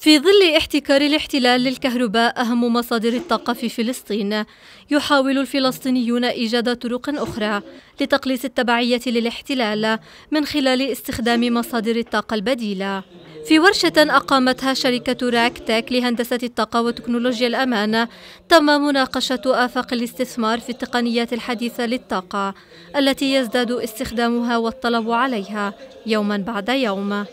في ظل احتكار الاحتلال للكهرباء أهم مصادر الطاقة في فلسطين يحاول الفلسطينيون إيجاد طرق أخرى لتقليص التبعية للاحتلال من خلال استخدام مصادر الطاقة البديلة في ورشة أقامتها شركة راكتك لهندسة الطاقة وتكنولوجيا الأمان تم مناقشة آفاق الاستثمار في التقنيات الحديثة للطاقة التي يزداد استخدامها والطلب عليها يوما بعد يوم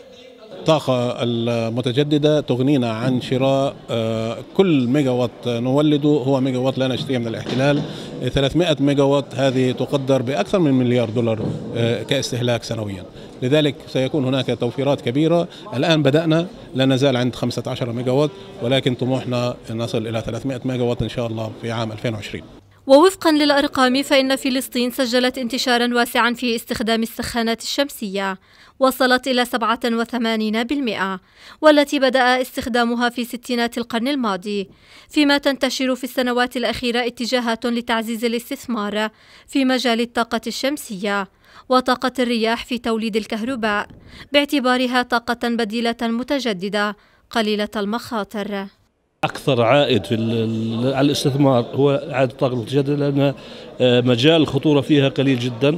الطاقة المتجددة تغنينا عن شراء آه، كل ميجا وات نولده هو ميجا وات لا نشتريه من الاحتلال 300 ميجا وات هذه تقدر بأكثر من مليار دولار آه، كاستهلاك سنويا لذلك سيكون هناك توفيرات كبيرة الآن بدأنا لا نزال عند 15 ميجا وات ولكن طموحنا نصل إلى 300 ميجا وات إن شاء الله في عام 2020 ووفقا للأرقام فإن فلسطين سجلت انتشارا واسعا في استخدام السخانات الشمسية وصلت إلى 87% والتي بدأ استخدامها في ستينات القرن الماضي فيما تنتشر في السنوات الأخيرة اتجاهات لتعزيز الاستثمار في مجال الطاقة الشمسية وطاقة الرياح في توليد الكهرباء باعتبارها طاقة بديلة متجددة قليلة المخاطر اكثر عائد في على الاستثمار هو عائد الطاقه المتجدده لان آه، مجال الخطوره فيها قليل جدا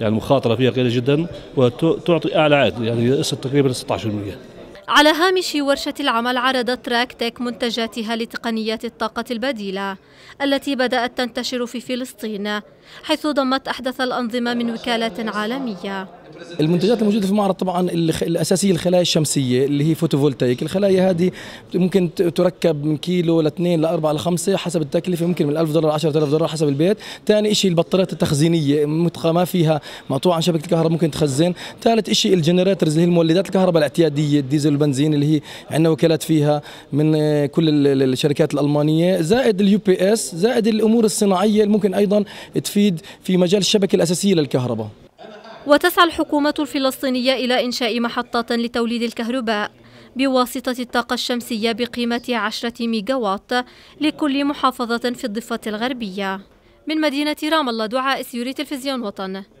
يعني المخاطره فيها قليله جدا وتعطي اعلى عائد يعني تقريبا 16% على هامش ورشة العمل عرضت راك تيك منتجاتها لتقنيات الطاقة البديلة التي بدأت تنتشر في فلسطين حيث ضمت أحدث الأنظمة من وكالات عالمية المنتجات الموجوده في المعرض طبعا الاساسيه الخلايا الشمسيه اللي هي فوتوفولتايك، الخلايا هذه ممكن تركب من كيلو لاثنين لاربعه لخمسه حسب التكلفه ممكن من 1000 دولار 10000 دولار حسب البيت، ثاني شيء البطاريات التخزينيه مطقه ما فيها مقطوعه عن شبكه الكهرباء ممكن تخزن، ثالث شيء الجنراتورز اللي هي المولدات الكهرباء الاعتياديه الديزل والبنزين اللي هي عندنا وكالات فيها من كل الشركات الالمانيه، زائد اليو بي اس، زائد الامور الصناعيه اللي ممكن ايضا تفيد في مجال الشبكه الاساسيه للكهرباء. وتسعى الحكومة الفلسطينية إلى إنشاء محطات لتوليد الكهرباء بواسطة الطاقة الشمسية بقيمة 10 ميجاوات لكل محافظة في الضفة الغربية من مدينة رام الله دعاء سيوري تلفزيون وطن